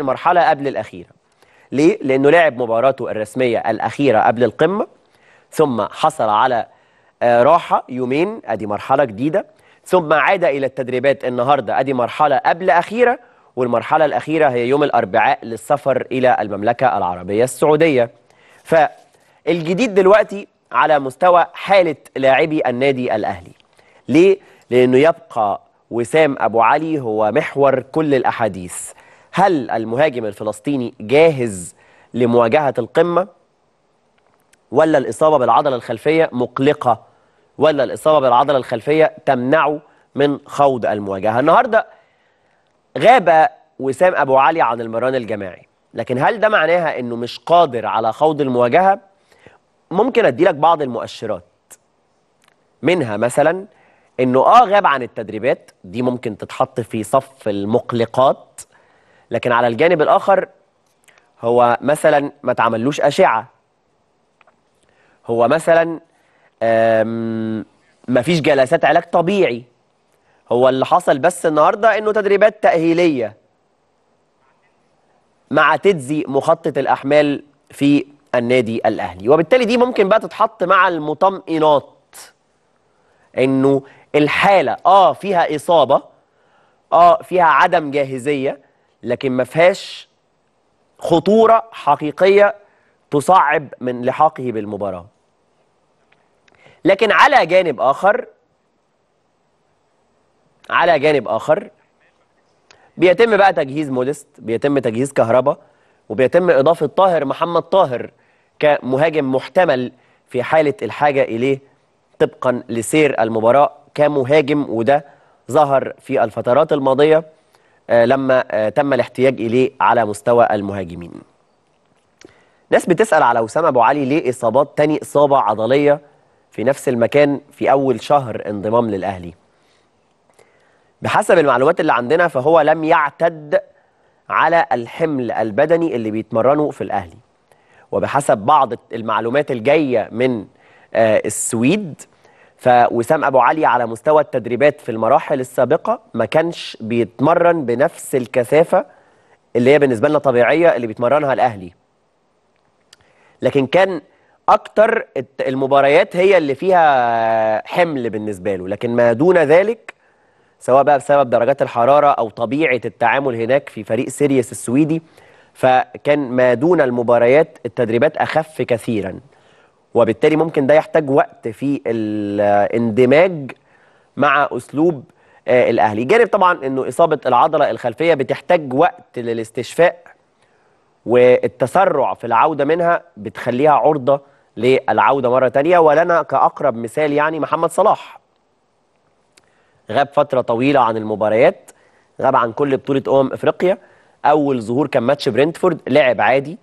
المرحلة قبل الأخيرة ليه؟ لأنه لعب مباراته الرسمية الأخيرة قبل القمة ثم حصل على آه، راحة يومين أدي مرحلة جديدة ثم عاد إلى التدريبات النهاردة أدي مرحلة قبل أخيرة والمرحلة الأخيرة هي يوم الأربعاء للسفر إلى المملكة العربية السعودية فالجديد دلوقتي على مستوى حالة لاعبي النادي الأهلي ليه؟ لأنه يبقى وسام أبو علي هو محور كل الأحاديث هل المهاجم الفلسطيني جاهز لمواجهة القمة ولا الإصابة بالعضلة الخلفية مقلقة ولا الإصابة بالعضلة الخلفية تمنعه من خوض المواجهة النهاردة غاب وسام أبو علي عن المران الجماعي لكن هل ده معناها أنه مش قادر على خوض المواجهة ممكن أدي لك بعض المؤشرات منها مثلا أنه آه غاب عن التدريبات دي ممكن تتحط في صف المقلقات لكن على الجانب الآخر هو مثلا ما تعملوش أشعة هو مثلا ما فيش جلسات علاج طبيعي هو اللي حصل بس النهاردة أنه تدريبات تأهيلية مع تدزي مخطط الأحمال في النادي الأهلي وبالتالي دي ممكن بقى تتحط مع المطمئنات أنه الحالة آه فيها إصابة آه فيها عدم جاهزية لكن ما فيهاش خطورة حقيقية تصعب من لحاقه بالمباراة لكن على جانب آخر على جانب آخر بيتم بقى تجهيز مودست بيتم تجهيز كهربا وبيتم إضافة طاهر محمد طاهر كمهاجم محتمل في حالة الحاجة إليه طبقا لسير المباراة كمهاجم وده ظهر في الفترات الماضية آه، لما آه، تم الاحتياج إليه على مستوى المهاجمين ناس بتسأل على وسام أبو علي ليه إصابات تاني إصابة عضلية في نفس المكان في أول شهر انضمام للأهلي بحسب المعلومات اللي عندنا فهو لم يعتد على الحمل البدني اللي بيتمرنوا في الأهلي وبحسب بعض المعلومات الجاية من آه، السويد فوسام ابو علي على مستوى التدريبات في المراحل السابقه ما كانش بيتمرن بنفس الكثافه اللي هي بالنسبه لنا طبيعيه اللي بيتمرنها الاهلي لكن كان اكتر المباريات هي اللي فيها حمل بالنسبه له لكن ما دون ذلك سواء بقى بسبب درجات الحراره او طبيعه التعامل هناك في فريق سيريس السويدي فكان ما دون المباريات التدريبات اخف كثيرا وبالتالي ممكن ده يحتاج وقت في الاندماج مع اسلوب آه، الاهلي جانب طبعا انه اصابه العضله الخلفيه بتحتاج وقت للاستشفاء والتسرع في العوده منها بتخليها عرضه للعوده مره ثانيه ولنا كاقرب مثال يعني محمد صلاح غاب فتره طويله عن المباريات غاب عن كل بطوله امم افريقيا اول ظهور كان ماتش برنتفورد لعب عادي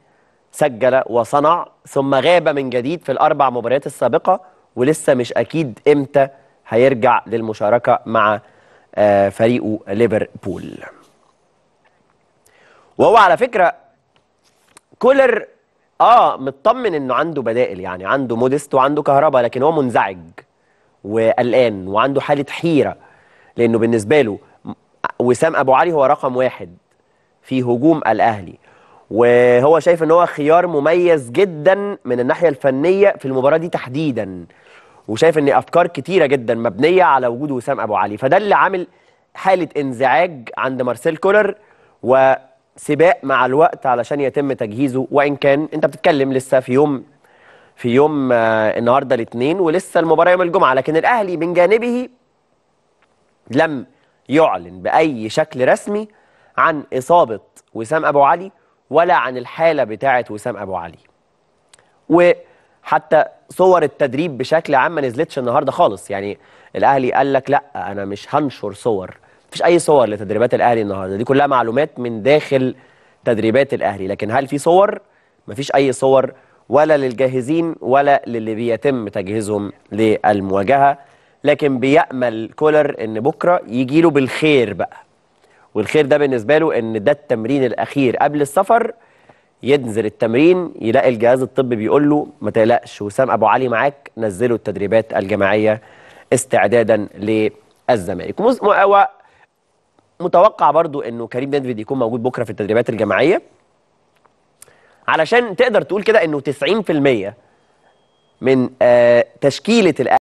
سجل وصنع ثم غاب من جديد في الأربع مباريات السابقة ولسه مش أكيد إمتى هيرجع للمشاركة مع آه، فريقه ليفربول وهو على فكرة كولر اه مطمن انه عنده بدائل يعني عنده موديست وعنده كهرباء لكن هو منزعج وقلقان وعنده حاله حيره لانه بالنسبه له وسام ابو علي هو رقم واحد في هجوم الاهلي وهو شايف ان هو خيار مميز جدا من الناحيه الفنيه في المباراه دي تحديدا وشايف ان افكار كتيره جدا مبنيه على وجود وسام ابو علي فده اللي عامل حاله انزعاج عند مارسيل كولر وسباق مع الوقت علشان يتم تجهيزه وان كان انت بتتكلم لسه في يوم في يوم آه، النهارده الاثنين ولسه المباراه يوم الجمعه لكن الاهلي من جانبه لم يعلن باي شكل رسمي عن اصابه وسام ابو علي ولا عن الحالة بتاعة وسام أبو علي وحتى صور التدريب بشكل عام ما نزلتش النهاردة خالص يعني الأهلي قال لك لا أنا مش هنشر صور مفيش أي صور لتدريبات الأهلي النهاردة دي كلها معلومات من داخل تدريبات الأهلي لكن هل في صور؟ مفيش أي صور ولا للجاهزين ولا للي بيتم تجهيزهم للمواجهة لكن بيأمل كولر إن بكرة يجيله بالخير بقى والخير ده بالنسبه له ان ده التمرين الاخير قبل السفر ينزل التمرين يلاقي الجهاز الطبي بيقول له ما تقلقش وسام ابو علي معاك نزلوا التدريبات الجماعيه استعدادا للزمالك متوقع برضو انه كريم ديفيد يكون موجود بكره في التدريبات الجماعيه علشان تقدر تقول كده انه 90% من آه، تشكيله الاهلي